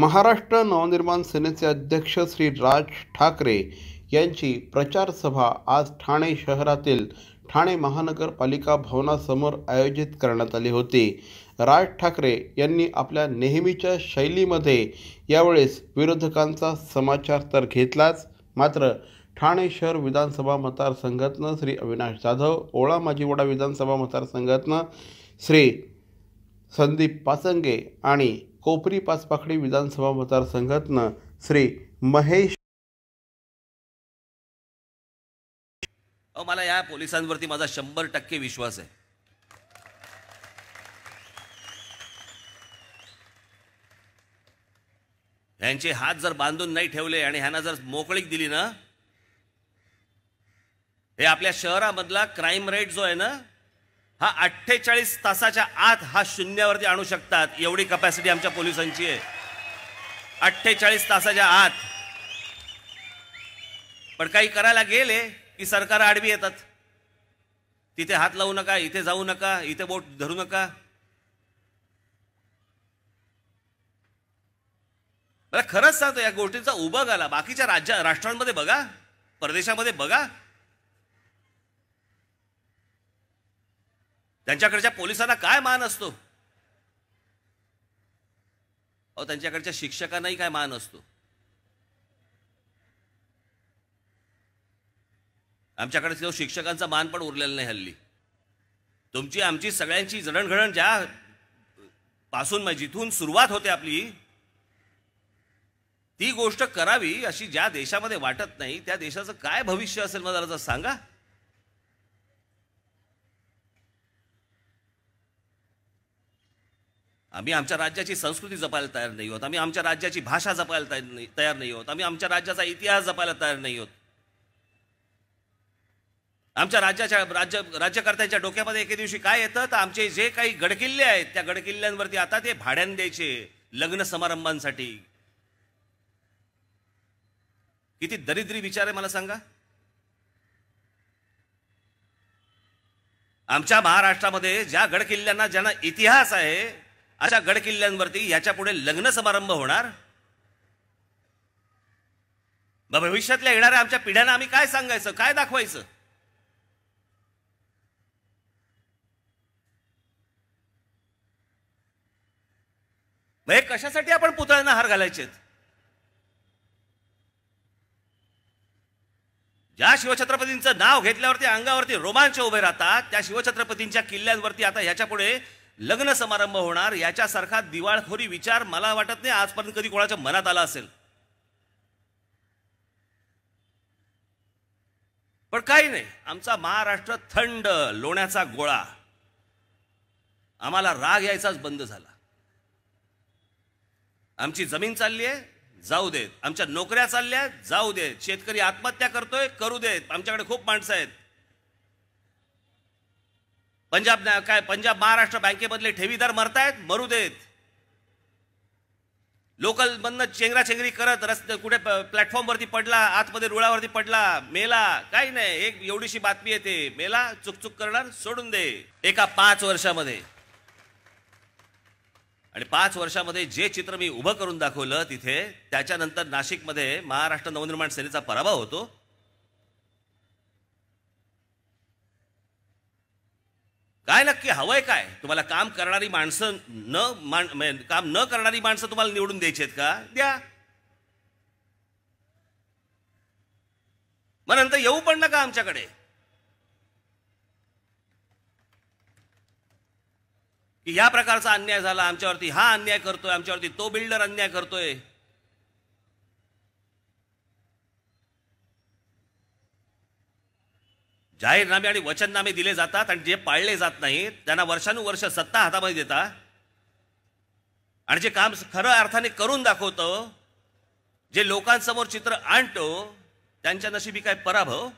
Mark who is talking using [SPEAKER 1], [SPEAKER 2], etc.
[SPEAKER 1] महाराष्ट्र नवनिर्माण सेनेचे अध्यक्ष श्री राज ठाकरे यांची प्रचारसभा आज ठाणे शहरातील ठाणे महानगरपालिका भवनासमोर आयोजित करण्यात आली होती राज ठाकरे यांनी आपल्या नेहमीच्या शैलीमध्ये यावेळेस विरोधकांचा समाचार तर घेतलाच मात्र ठाणे शहर विधानसभा मतदारसंघातनं श्री अविनाश जाधव ओळा माजीवडा विधानसभा मतदारसंघातनं श्री संदीप पासंगे आणि कोपरी पाचपाखडी विधानसभा मतदारसंघातनं श्री महेश
[SPEAKER 2] मला या पोलिसांवरती माझा शंभर टक्के विश्वास आहे ह्यांचे हात जर बांधून नाही ठेवले आणि ह्यांना जर मोकळीक दिली ना हे आपल्या शहरामधला क्राईम रेट जो आहे ना हा अठ्ठेचाळीस तासाच्या आत हा शून्यावरती आणू शकतात एवढी कपॅसिटी आमच्या पोलिसांची आहे अठ्ठेचाळीस तासाच्या आत पण काही करायला गेले की सरकार आडवी येतात तिथे हात लावू नका इथे जाऊ नका इथे बोट धरू नका मला खरंच सांगतो या गोष्टींचा उभं आला बाकीच्या राज्या राष्ट्रांमध्ये बघा परदेशामध्ये बघा त्यांच्याकडच्या पोलिसांना काय मान असतो अहो त्यांच्याकडच्या शिक्षकांनाही काय मान असतो आमच्याकडे तो शिक्षकांचा मान पण उरलेला नाही हल्ली तुमची आमची सगळ्यांची जडणघडण ज्या पासून जिथून सुरुवात होते आपली ती गोष्ट करावी अशी ज्या देशामध्ये वाटत नाही त्या देशाचं काय भविष्य असेल मला जर सांगा आम्ही आमच्या राज्याची संस्कृती जपायला तयार नाही होत आम्ही आमच्या राज्याची भाषा जपायला तयार नाही तयार नाही होत आम्ही आमच्या राज्याचा इतिहास जपायला तयार नाही होत आमच्या राज्याच्या राज्य राज्यकर्त्यांच्या डोक्यामध्ये एके दिवशी काय येतं तर आमचे जे काही गडकिल्ले आहेत त्या गडकिल्ल्यांवरती आता ते भाड्याने द्यायचे लग्न समारंभांसाठी किती दरिद्री विचार आहे मला सांगा आमच्या महाराष्ट्रामध्ये ज्या गडकिल्ल्यांना ज्यांना इतिहास आहे अशा गड किल्ल्यांवरती याच्या पुढे लग्न समारंभ होणार भविष्यातल्या येणाऱ्या आमच्या पिढ्यांना आम्ही काय सांगायचं काय दाखवायचं मग हे कशासाठी आपण पुतळ्यांना हार घालायचे ज्या शिवछत्रपतींचं नाव घेतल्यावरती अंगावरती रोमांच उभे राहतात त्या शिवछत्रपतींच्या किल्ल्यांवरती आता ह्याच्या पुढे लग्न समारंभ होणार याच्यासारखा दिवाळखोरी विचार मला वाटत नाही आजपर्यंत कधी कोणाच्या मनात आला असेल पण काही नाही आमचा महाराष्ट्र थंड लोण्याचा गोळा आम्हाला राग यायचाच बंद झाला आमची जमीन चालली आहे जाऊ देत आमच्या नोकऱ्या चालल्या जाऊ देत शेतकरी आत्महत्या करतोय करू देत आमच्याकडे खूप माणसं आहेत पंजाब काय पंजाब महाराष्ट्र बँकेमधले ठेवीदार मरतायत मरू देत लोकल लोकलमधनं चेंगराचेंगरी करत रस्ते कुठे प्लॅटफॉर्मवरती पडला आतमध्ये रुळावरती पडला मेला काही नाही एक एवढीशी बातमी येते मेला चुकचुक करणार सोडून दे एका पाच वर्षामध्ये आणि पाच वर्षामध्ये जे चित्र मी उभं करून दाखवलं तिथे त्याच्यानंतर नाशिकमध्ये महाराष्ट्र नवनिर्माण सेनेचा पराभव होतो काय नक्की हवंय काय तुम्हाला काम करणारी माणसं न मान काम न करणारी माणसं तुम्हाला निवडून द्यायची आहेत का द्या मग नंतर येऊ पण नका आमच्याकडे की ह्या प्रकारचा अन्याय झाला आमच्यावरती हा अन्याय करतोय आमच्यावरती तो बिल्डर अन्याय करतोय जाहीरनामे आणि वचननामे दिले जातात आणि जे पाळले जात नाहीत त्यांना वर्षानुवर्ष सत्ता हातामध्ये देता आणि जे काम खरं अर्थाने करून दाखवतं जे लोकांसमोर चित्र आणतो त्यांच्या नशिबी काय पराभव